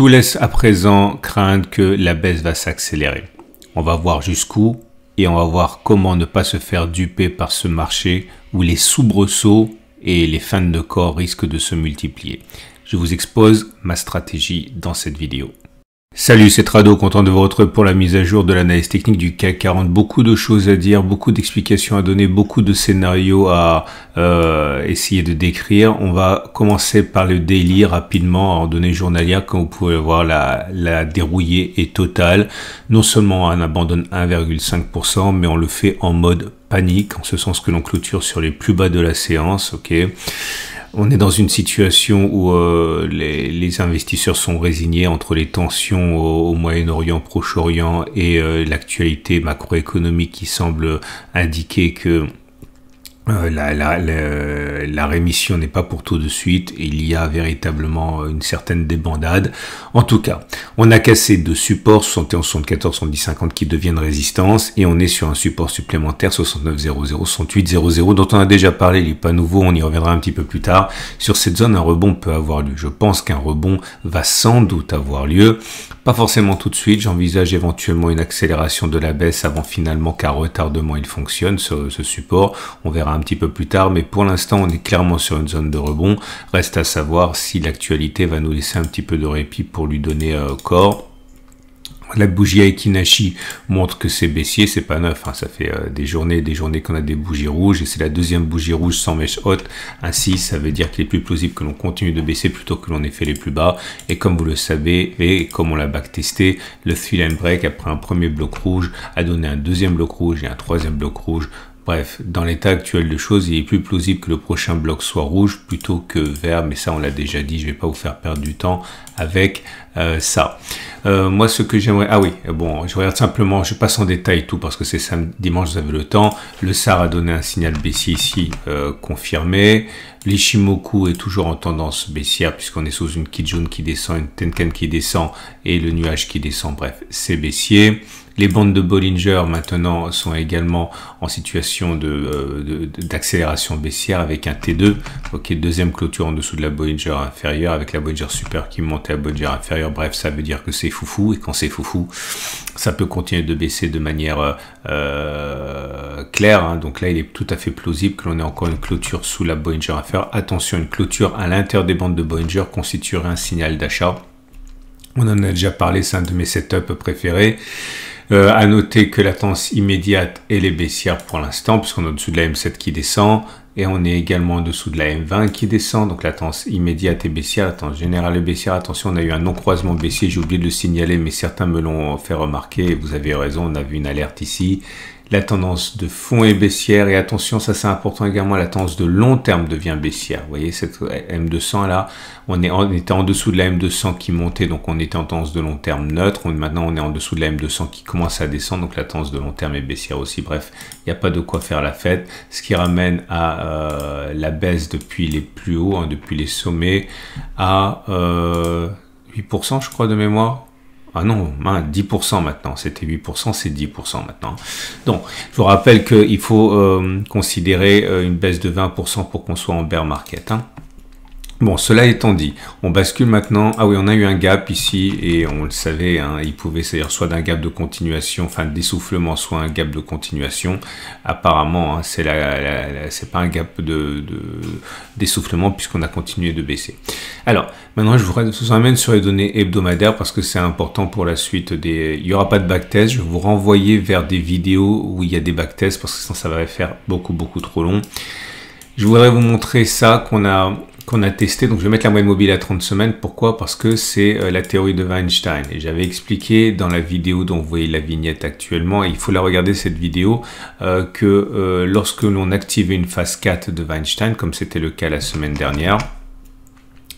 Tout laisse à présent craindre que la baisse va s'accélérer. On va voir jusqu'où et on va voir comment ne pas se faire duper par ce marché où les soubresauts et les fins de corps risquent de se multiplier. Je vous expose ma stratégie dans cette vidéo. Salut, c'est Trado, content de vous retrouver pour la mise à jour de l'analyse technique du CAC 40. Beaucoup de choses à dire, beaucoup d'explications à donner, beaucoup de scénarios à euh, essayer de décrire. On va commencer par le délire rapidement en données journalières. Comme vous pouvez le voir, la, la dérouillée est totale. Non seulement on abandonne 1,5%, mais on le fait en mode panique, en ce sens que l'on clôture sur les plus bas de la séance. ok on est dans une situation où euh, les, investisseurs sont résignés entre les tensions au, Moyen-Orient, Proche-Orient et euh, l'actualité macroéconomique qui semble indiquer que euh, la, rémission n'est pas pour tout de suite, il y a véritablement une certaine débandade. En tout cas, on a cassé deux supports, 71, 74, 70, 50 qui deviennent résistance, et on est sur un support supplémentaire, 69, 00, dont on a déjà parlé, il n'est pas nouveau, on y reviendra un petit peu plus tard. Sur cette zone, un rebond peut avoir lieu. Je pense qu'un rebond va sans doute avoir lieu, pas forcément tout de suite, j'envisage éventuellement une accélération de la baisse avant finalement qu'à retardement il fonctionne, ce support. On verra un petit peu plus tard, mais pour l'instant on est clairement sur une zone de rebond. Reste à savoir si l'actualité va nous laisser un petit peu de répit pour lui donner euh, corps. La bougie Aikinashi montre que c'est baissier, c'est pas neuf, hein. ça fait euh, des journées des journées qu'on a des bougies rouges, et c'est la deuxième bougie rouge sans mèche haute, ainsi ça veut dire qu'il est plus plausible que l'on continue de baisser plutôt que l'on ait fait les plus bas, et comme vous le savez, et comme on l'a backtesté, le fill and break après un premier bloc rouge a donné un deuxième bloc rouge et un troisième bloc rouge, Bref, dans l'état actuel de choses, il est plus plausible que le prochain bloc soit rouge plutôt que vert, mais ça on l'a déjà dit, je vais pas vous faire perdre du temps avec euh, ça. Euh, moi ce que j'aimerais... Ah oui, bon, je regarde simplement, je passe en détail tout parce que c'est samedi, dimanche, vous avez le temps. Le SAR a donné un signal baissier ici euh, confirmé. L'Ishimoku est toujours en tendance baissière puisqu'on est sous une Kijun qui descend, une Tenkan qui descend et le nuage qui descend, bref, c'est baissier. Les bandes de Bollinger maintenant sont également en situation d'accélération euh, de, d'accélération baissière avec un T2. Ok, deuxième clôture en dessous de la Bollinger inférieure avec la Bollinger super qui monte à la Bollinger inférieure. Bref, ça veut dire que c'est foufou et quand c'est foufou, ça peut continuer de baisser de manière euh, euh, claire. Hein. Donc là, il est tout à fait plausible que l'on ait encore une clôture sous la Bollinger inférieure. Attention, une clôture à l'intérieur des bandes de Bollinger constituerait un signal d'achat. On en a déjà parlé, c'est un de mes setups préférés. Euh, à noter que la immédiate est les baissières pour l'instant puisqu'on est au-dessus de la M7 qui descend, on est également en dessous de la M20 qui descend, donc la tendance immédiate est baissière, la tendance générale est baissière. Attention, on a eu un non-croisement baissier, j'ai oublié de le signaler, mais certains me l'ont fait remarquer, et vous avez raison, on a vu une alerte ici. La tendance de fond est baissière, et attention, ça c'est important également, la tendance de long terme devient baissière. Vous voyez, cette M200 là, on, est on était en dessous de la M200 qui montait, donc on était en tendance de long terme neutre. maintenant, on est en dessous de la M200 qui commence à descendre, donc la tendance de long terme est baissière aussi. Bref, il n'y a pas de quoi faire la fête, ce qui ramène à... Euh, euh, la baisse depuis les plus hauts, hein, depuis les sommets, à 8%, euh, je crois, de mémoire. Ah non, 10% hein, maintenant, c'était 8%, c'est 10% maintenant. Donc, je vous rappelle qu'il faut euh, considérer une baisse de 20% pour qu'on soit en bear market. Hein. Bon, cela étant dit, on bascule maintenant. Ah oui, on a eu un gap ici et on le savait, hein, il pouvait s'agir soit d'un gap de continuation, enfin d'essoufflement, soit un gap de continuation. Apparemment, hein, c'est pas un gap de, d'essoufflement puisqu'on a continué de baisser. Alors, maintenant, je vous ramène sur les données hebdomadaires parce que c'est important pour la suite des. Il n'y aura pas de backtest. Je vais vous renvoyer vers des vidéos où il y a des backtests parce que sinon ça va faire beaucoup beaucoup trop long. Je voudrais vous montrer ça qu'on a a testé. Donc je vais mettre la moyenne mobile à 30 semaines. Pourquoi Parce que c'est euh, la théorie de Weinstein. Et j'avais expliqué dans la vidéo dont vous voyez la vignette actuellement, il faut la regarder cette vidéo, euh, que euh, lorsque l'on active une phase 4 de Weinstein, comme c'était le cas la semaine dernière,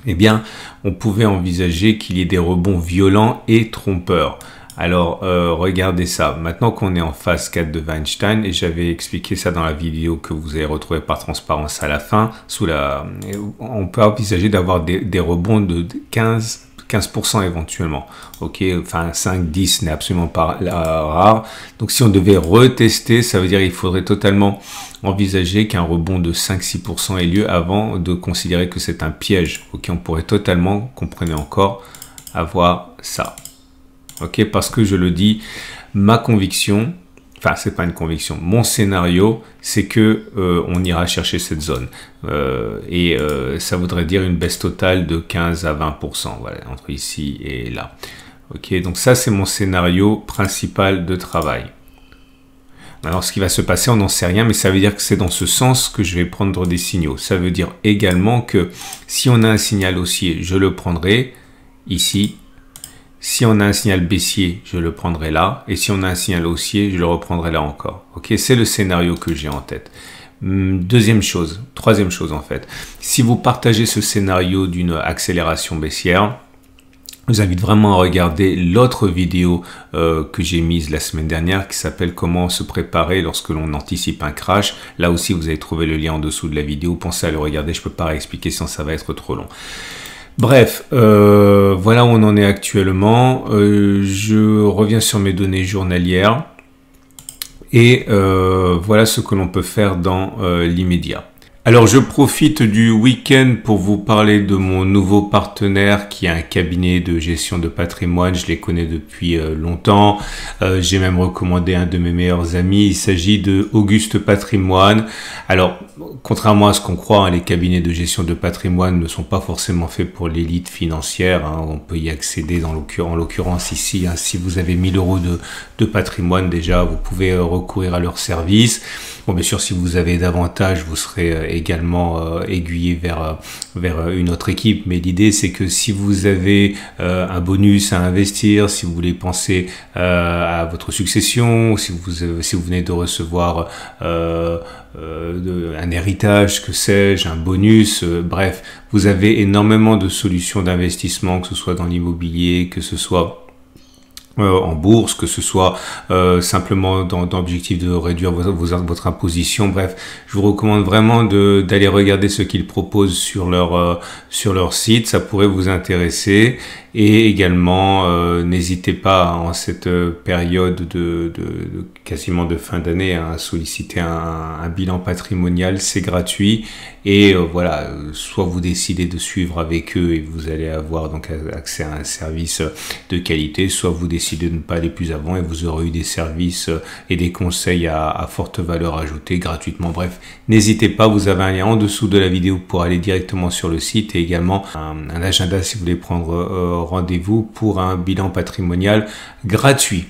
eh bien, on pouvait envisager qu'il y ait des rebonds violents et trompeurs. Alors euh, regardez ça, maintenant qu'on est en phase 4 de Weinstein, et j'avais expliqué ça dans la vidéo que vous avez retrouvée par transparence à la fin, euh, on peut envisager d'avoir des, rebonds de 15, 15% éventuellement. Ok, enfin 5-10 n'est absolument pas rare. Donc si on devait retester, ça veut dire qu'il faudrait totalement envisager qu'un rebond de 5-6% ait lieu avant de considérer que c'est un piège. Ok, on pourrait totalement, comprenez encore, avoir ça. Parce que je le dis, ma conviction, enfin c'est pas une conviction, mon scénario, c'est que euh, on ira chercher cette zone euh, et euh, ça voudrait dire une baisse totale de 15 à 20%, voilà, entre ici et là. Ok, donc ça c'est mon scénario principal de travail. Alors ce qui va se passer, on n'en sait rien, mais ça veut dire que c'est dans ce sens que je vais prendre des signaux. Ça veut dire également que si on a un signal haussier, je le prendrai ici si on a un signal baissier, je le prendrai là. Et si on a un signal haussier, je le reprendrai là encore. Ok, c'est le scénario que j'ai en tête. Hum, deuxième chose, troisième chose en fait. Si vous partagez ce scénario d'une accélération baissière, je vous invite vraiment à regarder l'autre vidéo euh, que j'ai mise la semaine dernière qui s'appelle comment se préparer lorsque l'on anticipe un crash. Là aussi, vous allez trouver le lien en dessous de la vidéo. Pensez à le regarder. Je ne peux pas expliquer sinon ça va être trop long. Bref, euh, voilà où on en est actuellement. Euh, je reviens sur mes données journalières. Et euh, voilà ce que l'on peut faire dans l'immédiat. Alors je profite du week-end pour vous parler de mon nouveau partenaire qui a un cabinet de gestion de patrimoine. Je les connais depuis euh, longtemps. Euh, j'ai même recommandé un de mes meilleurs amis. Il s'agit de Auguste Patrimoine. Alors contrairement à ce qu'on croit, hein, les cabinets de gestion de patrimoine ne sont pas forcément faits pour l'élite financière. Hein. On peut y accéder dans en l'occurrence ici. Hein. si vous avez 1000 euros de, patrimoine déjà, vous pouvez euh, recourir à leur service. Bon bien sûr si vous avez davantage, vous serez également euh, aiguillé vers, euh, vers euh, une autre équipe. Mais l'idée, c'est que si vous avez un bonus à investir, si vous voulez penser à votre succession, si vous, si vous venez de recevoir un héritage, que sais-je, un bonus, bref, vous avez énormément de solutions d'investissement, que ce soit dans l'immobilier, que ce soit euh, en bourse, que ce soit euh, simplement dans, l'objectif de réduire votre imposition. Bref, je vous recommande vraiment d'aller regarder ce qu'ils proposent sur leur, euh, sur leur site, ça pourrait vous intéresser. Et également, euh, n'hésitez pas en cette euh, période de, quasiment de fin d'année hein, à solliciter un, bilan patrimonial, c'est gratuit. Et euh, voilà, soit vous décidez de suivre avec eux et vous allez avoir donc accès à un service de qualité, soit vous décidez de ne pas aller plus avant et vous aurez eu des services et des conseils à, forte valeur ajoutée gratuitement. Bref, n'hésitez pas, vous avez un lien en dessous de la vidéo pour aller directement sur le site et également un, agenda si vous voulez prendre rendez-vous pour un bilan patrimonial gratuit.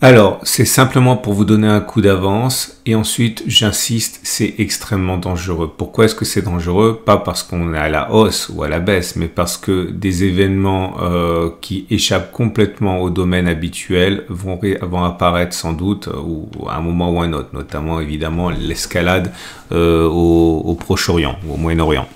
Alors, c'est simplement pour vous donner un coup d'avance et ensuite, j'insiste, c'est extrêmement dangereux. Pourquoi est-ce que c'est dangereux Pas parce qu'on est à la hausse ou à la baisse, mais parce que des événements euh, qui échappent complètement au domaine habituel vont, avant apparaître sans doute euh, ou, à un moment ou à un autre, notamment évidemment l'escalade euh, au, au Proche-Orient ou au Moyen-Orient.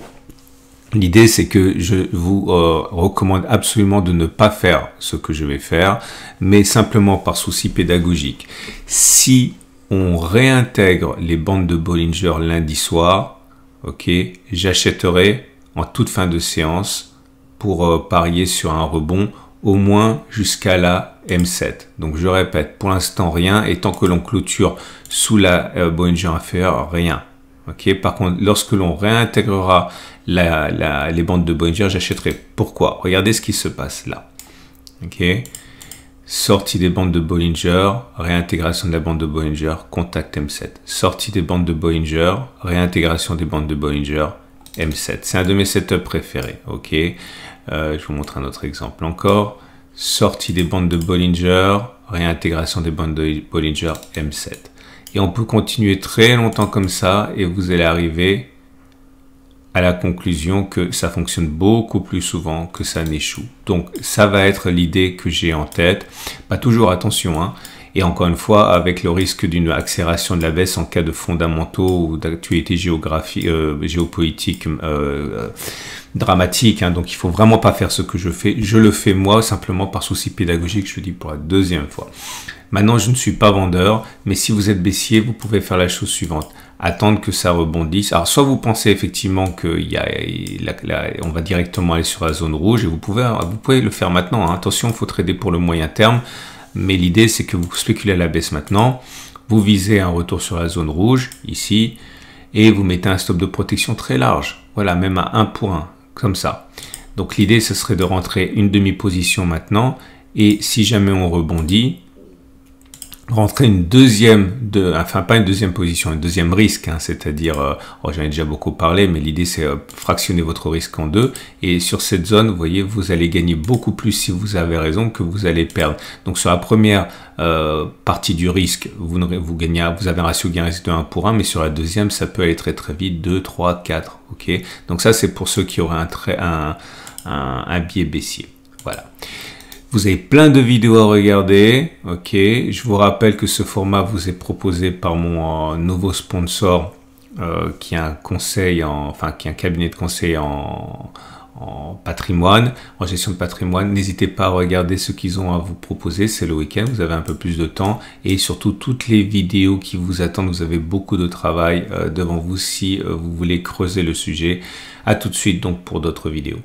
L'idée, c'est que je vous euh, recommande absolument de ne pas faire ce que je vais faire, mais simplement par souci pédagogique. Si on réintègre les bandes de Bollinger lundi soir, ok, j'achèterai en toute fin de séance pour euh, parier sur un rebond au moins jusqu'à la M7. Donc je répète, pour l'instant rien, et tant que l'on clôture sous la euh, Bollinger inférieure, rien par contre, lorsque l'on réintégrera les bandes de Bollinger, j'achèterai. Pourquoi Regardez ce qui se passe là. Ok, Sortie des bandes de Bollinger, réintégration de la bande de Bollinger, contact M7. Sortie des bandes de Bollinger, réintégration des bandes de Bollinger, M7. C'est un de mes setups préférés. Ok, euh, je vous montre un autre exemple encore. Sortie des bandes de Bollinger, réintégration des bandes de Bollinger, M7. Et on peut continuer très longtemps comme ça et vous allez arriver à la conclusion que ça fonctionne beaucoup plus souvent que ça n'échoue. Donc ça va être l'idée que j'ai en tête. Pas toujours attention, hein. Et encore une fois, avec le risque d'une accélération de la baisse en cas de fondamentaux ou d'actualité géographique, euh, géopolitique euh, euh, dramatique. Hein. donc il faut vraiment pas faire ce que je fais. Je le fais moi simplement par souci pédagogique, je le dis pour la deuxième fois. Maintenant, je ne suis pas vendeur, mais si vous êtes baissier, vous pouvez faire la chose suivante. Attendre que ça rebondisse. Alors, soit vous pensez effectivement que on va directement aller sur la zone rouge et vous pouvez, vous pouvez le faire maintenant. Hein. Attention, il faut trader pour le moyen terme. Mais l'idée, c'est que vous spéculez à la baisse maintenant. Vous visez un retour sur la zone rouge, ici, et vous mettez un stop de protection très large. Voilà, même à un point, comme ça. Donc l'idée, ce serait de rentrer une demi-position maintenant. Et si jamais on rebondit, rentrer une deuxième, de, enfin pas une deuxième position, un deuxième risque, hein, c'est-à-dire, euh, oh, j'en ai déjà beaucoup parlé, mais l'idée c'est euh, fractionner votre risque en deux, et sur cette zone, vous voyez, vous allez gagner beaucoup plus si vous avez raison que vous allez perdre. Donc sur la première euh, partie du risque, vous, vous, gagnez, vous avez un ratio gain-risque de 1 pour 1, mais sur la deuxième, ça peut aller très très vite, 2, 3, 4, ok Donc ça c'est pour ceux qui auraient un, un, un biais baissier, voilà. Vous avez plein de vidéos à regarder. Ok, je vous rappelle que ce format vous est proposé par mon euh, nouveau sponsor, euh, qui est un conseil, enfin qui un cabinet de conseil en, patrimoine, en gestion de patrimoine. N'hésitez pas à regarder ce qu'ils ont à vous proposer. C'est le week-end, vous avez un peu plus de temps et surtout toutes les vidéos qui vous attendent. Vous avez beaucoup de travail euh, devant vous si vous voulez creuser le sujet. À tout de suite donc pour d'autres vidéos.